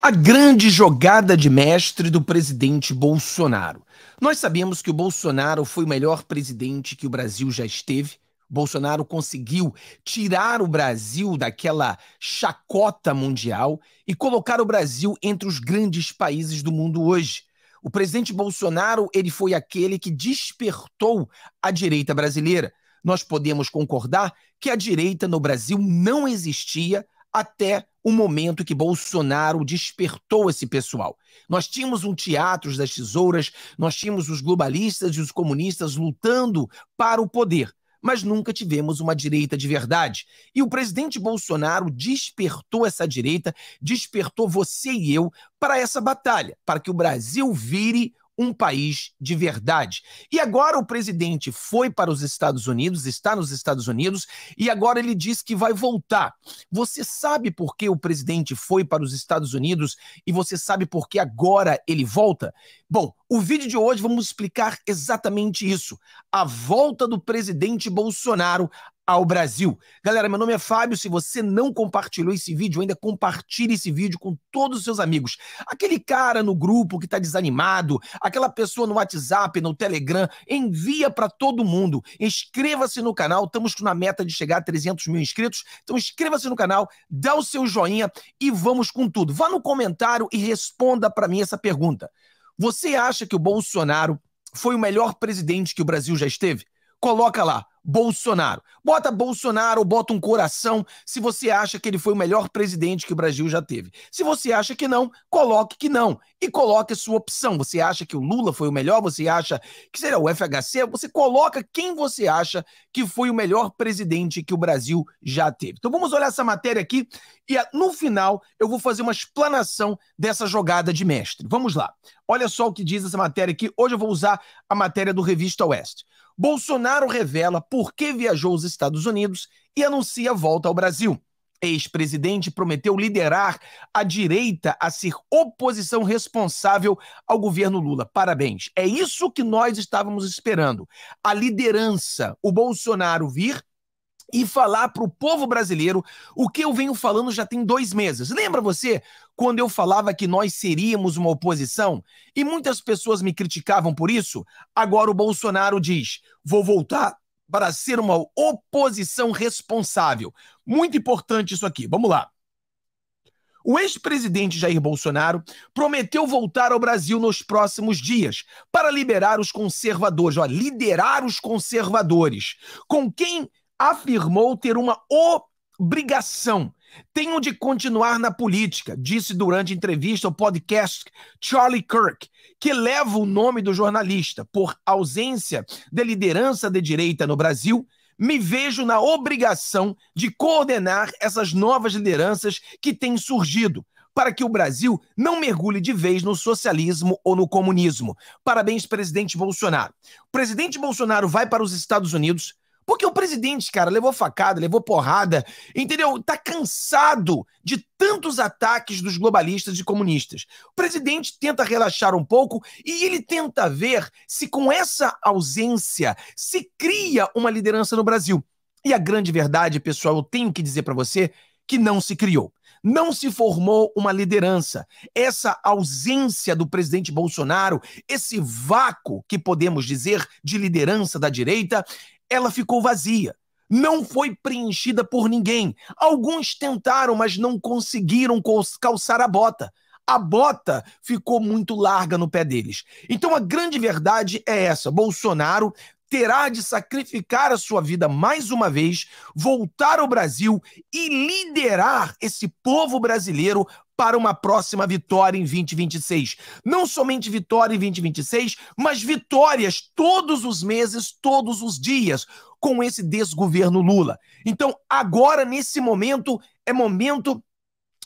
A grande jogada de mestre do presidente Bolsonaro. Nós sabemos que o Bolsonaro foi o melhor presidente que o Brasil já esteve. Bolsonaro conseguiu tirar o Brasil daquela chacota mundial e colocar o Brasil entre os grandes países do mundo hoje. O presidente Bolsonaro, ele foi aquele que despertou a direita brasileira. Nós podemos concordar que a direita no Brasil não existia até o momento que Bolsonaro despertou esse pessoal. Nós tínhamos um teatro das tesouras, nós tínhamos os globalistas e os comunistas lutando para o poder, mas nunca tivemos uma direita de verdade. E o presidente Bolsonaro despertou essa direita, despertou você e eu para essa batalha, para que o Brasil vire um país de verdade. E agora o presidente foi para os Estados Unidos, está nos Estados Unidos, e agora ele diz que vai voltar. Você sabe por que o presidente foi para os Estados Unidos e você sabe por que agora ele volta? Bom, o vídeo de hoje vamos explicar exatamente isso: a volta do presidente Bolsonaro ao Brasil. Galera, meu nome é Fábio. Se você não compartilhou esse vídeo, ainda compartilhe esse vídeo com todos os seus amigos. Aquele cara no grupo que está desanimado, aquela pessoa no WhatsApp, no Telegram, envia para todo mundo. Inscreva-se no canal. Estamos na meta de chegar a 300 mil inscritos. Então inscreva-se no canal, dá o seu joinha e vamos com tudo. Vá no comentário e responda para mim essa pergunta. Você acha que o Bolsonaro foi o melhor presidente que o Brasil já esteve? Coloca lá Bolsonaro. Bota Bolsonaro, bota um coração se você acha que ele foi o melhor presidente que o Brasil já teve. Se você acha que não, coloque que não e coloque a sua opção. Você acha que o Lula foi o melhor? Você acha que será o FHC? Você coloca quem você acha que foi o melhor presidente que o Brasil já teve. Então vamos olhar essa matéria aqui e ah, no final eu vou fazer uma explanação dessa jogada de mestre. Vamos lá. Olha só o que diz essa matéria aqui. Hoje eu vou usar a matéria do Revista Oeste. Bolsonaro revela por que viajou aos Estados Unidos e anuncia volta ao Brasil. Ex-presidente prometeu liderar a direita a ser oposição responsável ao governo Lula. Parabéns. É isso que nós estávamos esperando. A liderança, o Bolsonaro vir e falar para o povo brasileiro o que eu venho falando já tem dois meses. Lembra você quando eu falava que nós seríamos uma oposição e muitas pessoas me criticavam por isso? Agora o Bolsonaro diz: vou voltar para ser uma oposição responsável. Muito importante isso aqui. Vamos lá. O ex-presidente Jair Bolsonaro prometeu voltar ao Brasil nos próximos dias para liberar os conservadores, ó, liderar os conservadores, com quem afirmou ter uma obrigação. Tenho de continuar na política, disse durante entrevista ao podcast Charlie Kirk, que leva o nome do jornalista. Por ausência de liderança de direita no Brasil, me vejo na obrigação de coordenar essas novas lideranças que têm surgido para que o Brasil não mergulhe de vez no socialismo ou no comunismo. Parabéns, presidente Bolsonaro. O presidente Bolsonaro vai para os Estados Unidos porque o presidente, cara, levou facada, levou porrada, entendeu? Tá cansado de tantos ataques dos globalistas e comunistas. O presidente tenta relaxar um pouco e ele tenta ver se com essa ausência se cria uma liderança no Brasil. E a grande verdade, pessoal, eu tenho que dizer para você que não se criou. Não se formou uma liderança. Essa ausência do presidente Bolsonaro, esse vácuo que podemos dizer de liderança da direita, ela ficou vazia. Não foi preenchida por ninguém. Alguns tentaram, mas não conseguiram calçar a bota. A bota ficou muito larga no pé deles. Então a grande verdade é essa: Bolsonaro terá de sacrificar a sua vida mais uma vez, voltar ao Brasil e liderar esse povo brasileiro para uma próxima vitória em 2026. Não somente vitória em 2026, mas vitórias todos os meses, todos os dias, com esse desgoverno Lula. Então, agora, nesse momento, é momento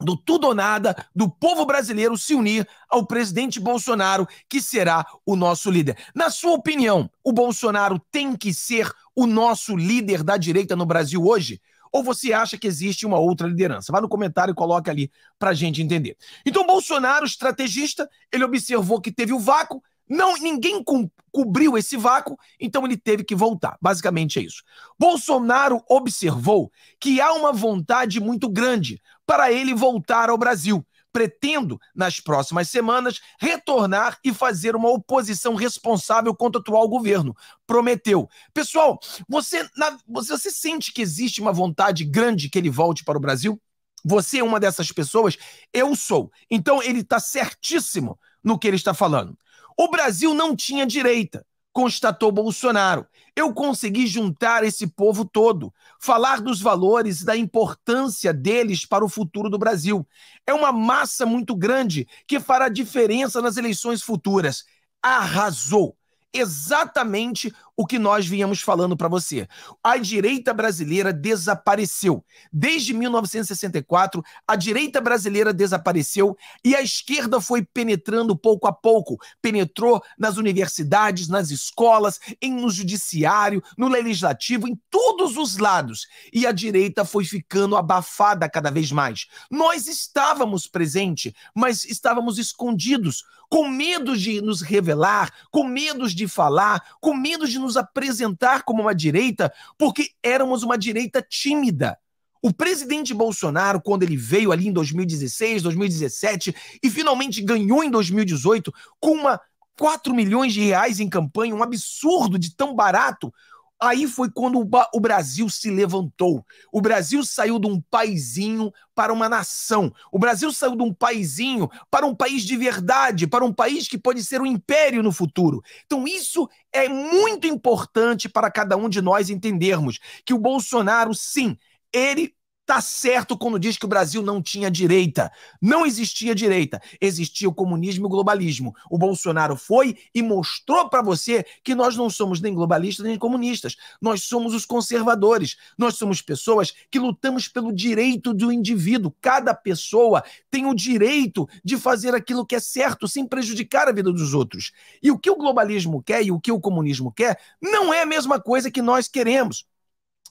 do tudo ou nada, do povo brasileiro se unir ao presidente Bolsonaro, que será o nosso líder. Na sua opinião, o Bolsonaro tem que ser o nosso líder da direita no Brasil hoje? Ou você acha que existe uma outra liderança? Vá no comentário e coloque ali para a gente entender. Então, Bolsonaro, estrategista, ele observou que teve o vácuo, não, ninguém co cobriu esse vácuo, então ele teve que voltar. Basicamente é isso. Bolsonaro observou que há uma vontade muito grande para ele voltar ao Brasil pretendo, nas próximas semanas, retornar e fazer uma oposição responsável contra o atual governo. Prometeu. Pessoal, você, na, você sente que existe uma vontade grande que ele volte para o Brasil? Você é uma dessas pessoas? Eu sou. Então ele está certíssimo no que ele está falando. O Brasil não tinha direita constatou Bolsonaro. Eu consegui juntar esse povo todo, falar dos valores e da importância deles para o futuro do Brasil. É uma massa muito grande que fará diferença nas eleições futuras. Arrasou! Exatamente o que nós viemos falando para você. A direita brasileira desapareceu. Desde 1964, a direita brasileira desapareceu e a esquerda foi penetrando pouco a pouco. Penetrou nas universidades, nas escolas, em, no judiciário, no legislativo, em todos os lados. E a direita foi ficando abafada cada vez mais. Nós estávamos presentes, mas estávamos escondidos, com medo de nos revelar, com medo de falar, com medo de nos nos apresentar como uma direita porque éramos uma direita tímida. O presidente Bolsonaro, quando ele veio ali em 2016, 2017 e finalmente ganhou em 2018 com uma 4 milhões de reais em campanha, um absurdo de tão barato, Aí foi quando o Brasil se levantou. O Brasil saiu de um paizinho para uma nação. O Brasil saiu de um paizinho para um país de verdade, para um país que pode ser um império no futuro. Então isso é muito importante para cada um de nós entendermos que o Bolsonaro, sim, ele Tá certo quando diz que o Brasil não tinha direita. Não existia direita. Existia o comunismo e o globalismo. O Bolsonaro foi e mostrou para você que nós não somos nem globalistas nem comunistas. Nós somos os conservadores. Nós somos pessoas que lutamos pelo direito do indivíduo. Cada pessoa tem o direito de fazer aquilo que é certo sem prejudicar a vida dos outros. E o que o globalismo quer e o que o comunismo quer não é a mesma coisa que nós queremos.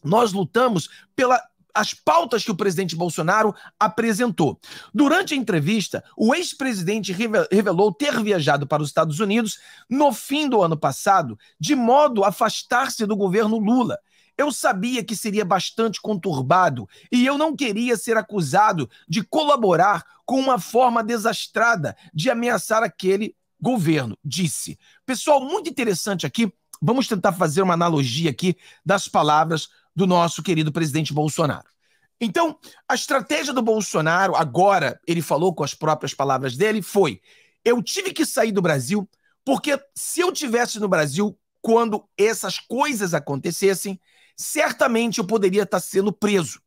Nós lutamos pela as pautas que o presidente Bolsonaro apresentou. Durante a entrevista, o ex-presidente revelou ter viajado para os Estados Unidos no fim do ano passado, de modo a afastar-se do governo Lula. Eu sabia que seria bastante conturbado e eu não queria ser acusado de colaborar com uma forma desastrada de ameaçar aquele governo, disse. Pessoal, muito interessante aqui. Vamos tentar fazer uma analogia aqui das palavras do nosso querido presidente Bolsonaro. Então, a estratégia do Bolsonaro, agora, ele falou com as próprias palavras dele, foi: eu tive que sair do Brasil, porque se eu tivesse no Brasil quando essas coisas acontecessem, certamente eu poderia estar sendo preso.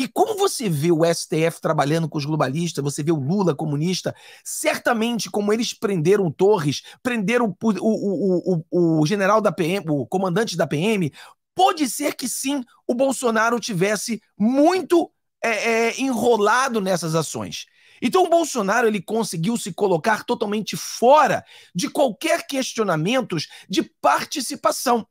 E como você vê o STF trabalhando com os globalistas, você vê o Lula comunista, certamente como eles prenderam Torres, prenderam o, o, o, o, general da PM, o comandante da PM, pode ser que sim o Bolsonaro tivesse muito é, é, enrolado nessas ações. Então o Bolsonaro ele conseguiu se colocar totalmente fora de qualquer questionamentos de participação.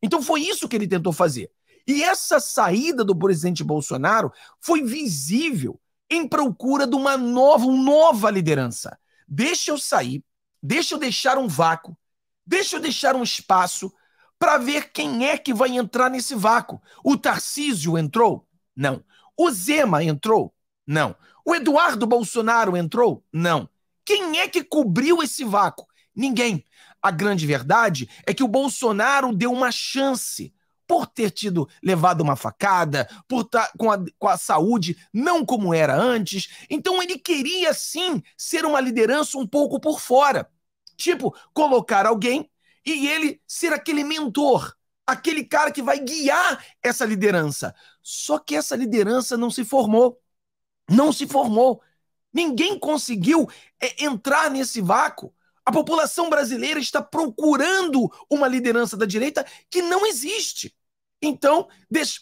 Então foi isso que ele tentou fazer. E essa saída do presidente Bolsonaro foi visível em procura de uma nova, uma nova liderança. Deixa eu sair, deixa eu deixar um vácuo, deixa eu deixar um espaço para ver quem é que vai entrar nesse vácuo. O Tarcísio entrou? Não. O Zema entrou? Não. O Eduardo Bolsonaro entrou? Não. Quem é que cobriu esse vácuo? Ninguém. A grande verdade é que o Bolsonaro deu uma chance por ter tido levado uma facada, por estar tá, com a, com a saúde não como era antes. Então ele queria sim ser uma liderança um pouco por fora. Tipo, colocar alguém e ele ser aquele mentor, aquele cara que vai guiar essa liderança. Só que essa liderança não se formou. Não se formou. Ninguém conseguiu é, entrar nesse vácuo. A população brasileira está procurando uma liderança da direita que não existe. Então,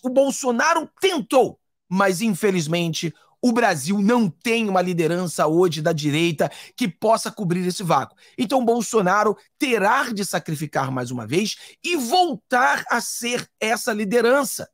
o Bolsonaro tentou, mas infelizmente o Brasil não tem uma liderança hoje da direita que possa cobrir esse vácuo. Então, Bolsonaro terá de sacrificar mais uma vez e voltar a ser essa liderança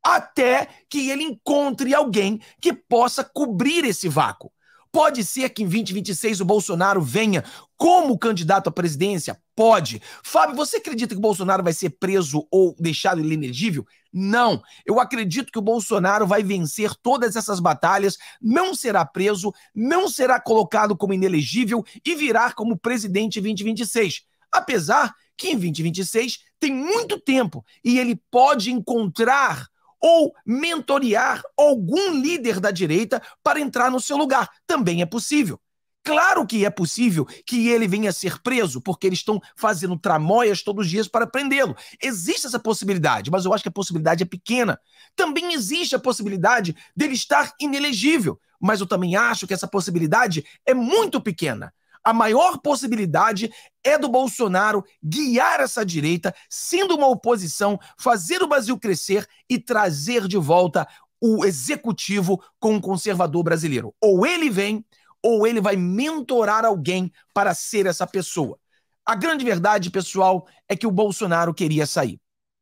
até que ele encontre alguém que possa cobrir esse vácuo. Pode ser que em 2026 o Bolsonaro venha como candidato à presidência? Pode. Fábio, você acredita que o Bolsonaro vai ser preso ou deixado inelegível? Não. Eu acredito que o Bolsonaro vai vencer todas essas batalhas, não será preso, não será colocado como inelegível e virá como presidente em 2026. Apesar que em 2026 tem muito tempo e ele pode encontrar ou mentorear algum líder da direita para entrar no seu lugar. Também é possível. Claro que é possível que ele venha a ser preso, porque eles estão fazendo tramóias todos os dias para prendê-lo. Existe essa possibilidade, mas eu acho que a possibilidade é pequena. Também existe a possibilidade dele estar inelegível, mas eu também acho que essa possibilidade é muito pequena a maior possibilidade é do Bolsonaro guiar essa direita, sendo uma oposição, fazer o Brasil crescer e trazer de volta o executivo com o conservador brasileiro. Ou ele vem, ou ele vai mentorar alguém para ser essa pessoa. A grande verdade, pessoal, é que o Bolsonaro queria sair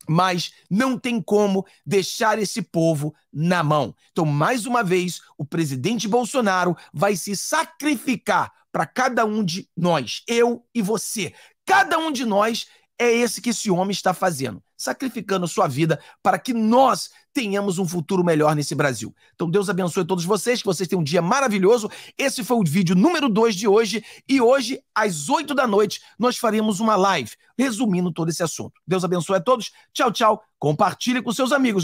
mas não tem como deixar esse povo na mão. Então, mais uma vez, o presidente Bolsonaro vai se sacrificar para cada um de nós, eu e você. Cada um de nós é esse que esse homem está fazendo sacrificando sua vida para que nós tenhamos um futuro melhor nesse Brasil. Então Deus abençoe todos vocês, que vocês tenham um dia maravilhoso. Esse foi o vídeo número 2 de hoje e hoje às 8 da noite nós faremos uma live resumindo todo esse assunto. Deus abençoe a todos. Tchau, tchau. Compartilhe com seus amigos.